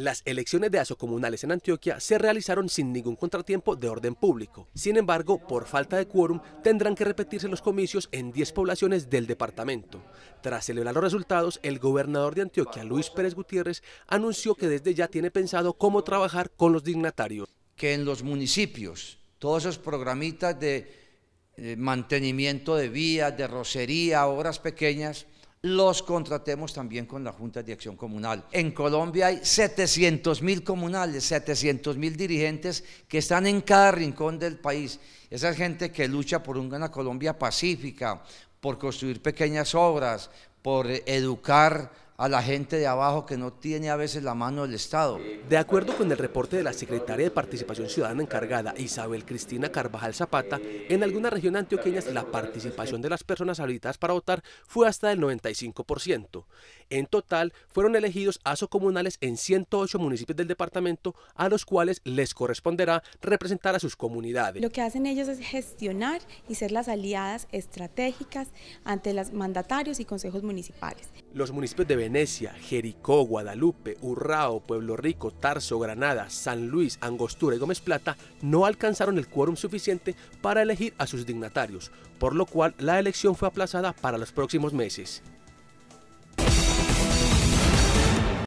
Las elecciones de ASO comunales en Antioquia se realizaron sin ningún contratiempo de orden público. Sin embargo, por falta de quórum, tendrán que repetirse los comicios en 10 poblaciones del departamento. Tras celebrar los resultados, el gobernador de Antioquia, Luis Pérez Gutiérrez, anunció que desde ya tiene pensado cómo trabajar con los dignatarios. Que en los municipios, todos esos programitas de, de eh, mantenimiento de vías, de rocería, obras pequeñas, los contratemos también con la Junta de Acción Comunal. En Colombia hay 700 mil comunales, 700 mil dirigentes que están en cada rincón del país. Esa gente que lucha por una Colombia pacífica, por construir pequeñas obras, por educar a la gente de abajo que no tiene a veces la mano del Estado. De acuerdo con el reporte de la secretaria de Participación Ciudadana encargada, Isabel Cristina Carvajal Zapata, en algunas regiones antioqueñas la participación de las personas habilitadas para votar fue hasta del 95%. En total, fueron elegidos aso comunales en 108 municipios del departamento, a los cuales les corresponderá representar a sus comunidades. Lo que hacen ellos es gestionar y ser las aliadas estratégicas ante los mandatarios y consejos municipales. Los municipios deben Venecia, Jericó, Guadalupe, Urrao, Pueblo Rico, Tarso, Granada, San Luis, Angostura y Gómez Plata no alcanzaron el quórum suficiente para elegir a sus dignatarios, por lo cual la elección fue aplazada para los próximos meses.